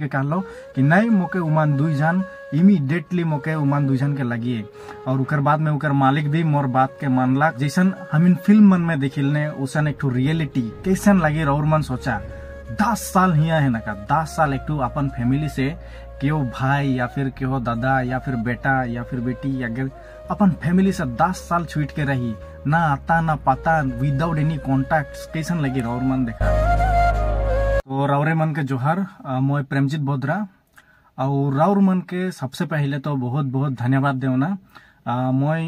के कान लो कि नहीं मोके उमान दुई जन इमीडिएटली मोके उमान दुई जन के लगिए और उकर बाद में उकर मालिक भी मोर बात के मानला जैसन हम इन फिल्म मन में देखिलने ओसन एक रियलिटी कैसन लगे और मन सोचा दस साल हिया है ना का दस साल एक टू अपन फैमिली से क्यों भाई या फिर क्यों दादा या फिर बेटा या फिर बेटी या गर, अपन फैमिली से दस साल छूट के रही ना आता ना पता विदाउट एनी कॉन्टैक्ट कैसन लगे और मन देखा तो रावरे मन के जोहर मैं प्रेमजीत बोधरा और राउर मन के सबसे पहले तो बहुत बहुत धन्यवाद देना मैं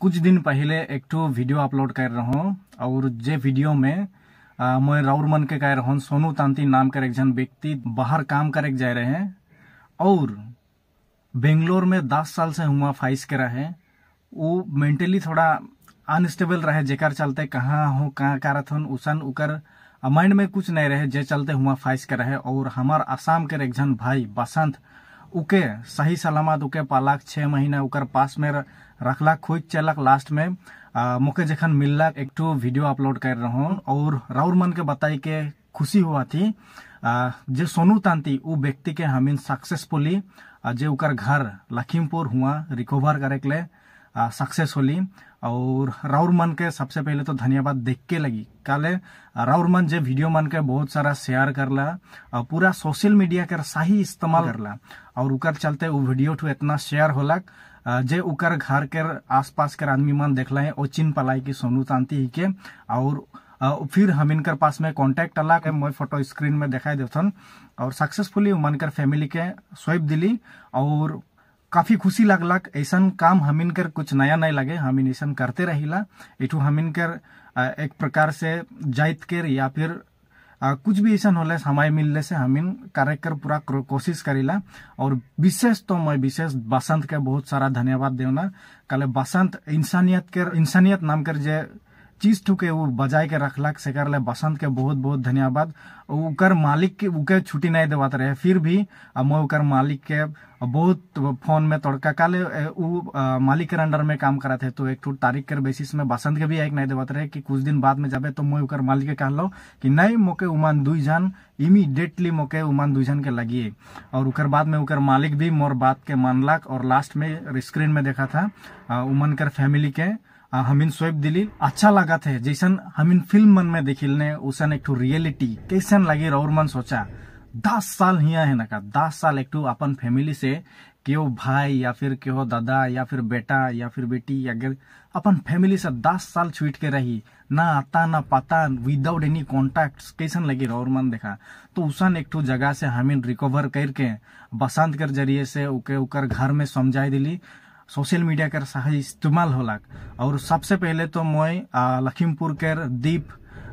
कुछ दिन पहले एक तो वीडियो अपलोड कर रहा हूँ और जे वीडियो में मैं राउर मन के कह रहा हूँ सोनू तांती नाम कर एक जन व्यक्ति बाहर काम करे जा रहे हैं और बेंगलोर में दस साल से हुआ फाइस के रहे वो मेंटली थोड़ा अनस्टेबल रहे जेकर चलते कहाँ हो कहाँ कारत हन उसन उकर माइंड में कुछ नहीं रहे जे चलते हुआ फाइस के रहे और हमार आसाम के एक जन भाई बसंत उके सही सलामत उके पालक छः महीना उकर पास में रखला खोज चलक लास्ट में आ, मुके जखन मिललक एक टू वीडियो अपलोड कर रहा हूँ और राउर मन के बताई के खुशी हुआ थी आ, जे सोनू तांती उ व्यक्ति के हमीन सक्सेसफुली जे उकर घर लखीमपुर हुआ रिकवर करे के लिए सक्सेस होली और राउर मन के सबसे पहले तो धन्यवाद देख के लगी काले राउर मन जे वीडियो मन के बहुत सारा शेयर करला और पूरा सोशल मीडिया के सही इस्तेमाल करला और उकर चलते वो वीडियो टू इतना शेयर होलक जे उकर घर के आसपास के आदमी मन देखला है और चिन्ह पलाई की सोनू तांती ही के और फिर हम इनकर पास में कॉन्टेक्ट अला के मैं फोटो स्क्रीन में दिखाई देथन और सक्सेसफुली मनकर फैमिली के स्वैप दिली और काफी खुशी लगलक ऐसा काम हम कर कुछ नया नहीं लगे हम इन ऐसा करते रहिला एठू हमिन कर एक प्रकार से जात कर या फिर आ, कुछ भी ऐसा होल समय मिलने से हमिन कार्य कर पूरा कोशिश करेला और विशेष तो मैं विशेष बसंत के बहुत सारा धन्यवाद देना कल बसंत इंसानियत के इंसानियत नाम कर जे चीज ठुके वो बजाय के रखलक कर ले बसंत के बहुत बहुत धन्यवाद उकर मालिक के उके छुट्टी नहीं देवात रहे फिर भी मैं उकर मालिक के बहुत फोन में तड़का काल वो मालिक के अंडर में काम करा थे तो एक तारीख के बेसिस में बसंत के भी एक नहीं देवात रहे कि कुछ दिन बाद में जाबे तो मैं उकर मालिक के कहलो कि नहीं मोके उमान दुई जन इमीडिएटली मोके उमान दुई जन के लगिए और उकर बाद में उकर मालिक भी मोर बात के मानलक और लास्ट में स्क्रीन में देखा था उमन कर फैमिली के हमीन स्वेप दिली अच्छा लगा थे जैसन हमीन फिल्म मन में देखिल ने उसन एक रियलिटी कैसन लगे और मन सोचा दस साल हिया है ना का दस साल एक अपन फैमिली से केहो भाई या फिर केहो दादा या फिर बेटा या फिर बेटी या गर अपन फैमिली से दस साल छूट के रही ना आता ना पता विदाउट एनी कॉन्टैक्ट कैसन लगी और मन देखा तो उसन एक जगह से हमीन रिकवर करके बसंत कर जरिए से उके उकर घर में समझाई दिली सोशल मीडिया के सही इस्तेमाल होलक और सबसे पहले तो मैं लखीमपुर के दीप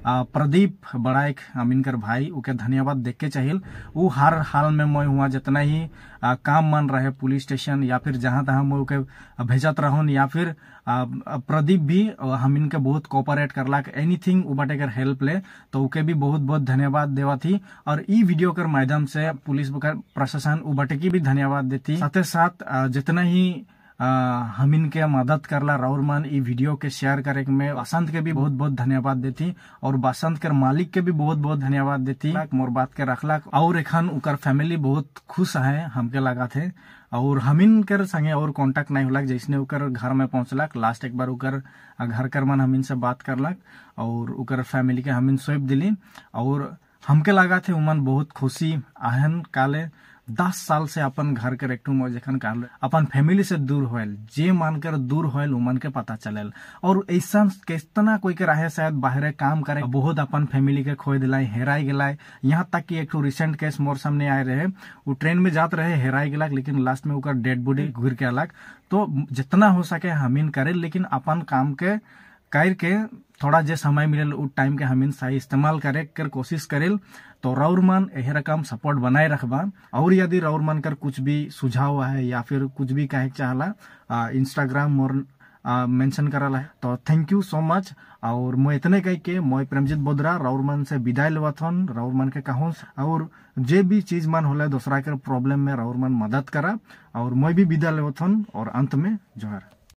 प्रदीप बड़ाइक मिनकर भाई उके धन्यवाद देख के चाहिए वो हर हाल में मैं हुआ जितना ही आ, काम मन रहे पुलिस स्टेशन या फिर जहाँ तहाँ मैं उके भेजत रह या फिर आ, प्रदीप भी हम इनके बहुत कोऑपरेट लाक एनीथिंग वो बटे कर हेल्प ले तो उके भी बहुत बहुत धन्यवाद देवा थी और ई वीडियो कर माध्यम से पुलिस प्रशासन वो बटे की भी धन्यवाद देती साथ साथ जितना ही हम के मदद करला राउर मान ई वीडियो के शेयर करे में बसंत के भी बहुत बहुत धन्यवाद देती और बसंत के मालिक के भी बहुत बहुत धन्यवाद देती मोर बात के रखला और एखन उकर फैमिली बहुत खुश है हमके लगा थे और हमिन कर संगे और कांटेक्ट नहीं होलक जैसने उकर घर में पहुंचलक लास्ट एक बार उकर घर कर मन हमिन से बात करलक और उकर फैमिली के इन सौंप दिली और हमके लगा थे उमन बहुत खुशी आहन काले दस साल से अपन घर के एक जखन कर अपन फैमिली से दूर होल जे मानकर दूर होल उमन के पता चलल और ऐसा कितना कोई के रहे शायद बाहर काम करे बहुत अपन फैमिली के खोए दिलाई हेराई गलाए यहाँ तक कि एक रिसेंट केस मोर सामने आए रहे वो ट्रेन में जात रहे हेराई गलाक लेकिन लास्ट में ओकर डेड बॉडी घूर के अलग तो जितना हो सके हमीन करे लेकिन अपन काम के कर के थोड़ा जे समय मिले उ टाइम के इन सही इस्तेमाल करे कर कोशिश करेल तो राउर मन यह रकम सपोर्ट बनाए रखबा और यदि राउर मन कर कुछ भी सुझाव है या फिर कुछ भी कहे चाहला इंस्टाग्राम और मेंशन करल है तो थैंक यू सो मच और मैं इतने कह के मैं प्रेमजीत बोधरा मन से विदाई लेवत राउर मन के कहूँ और जे भी चीज मन होला दूसरा के प्रॉब्लम में मन मदद करा और मैं भी विदा लेवा हन और अंत में जोहर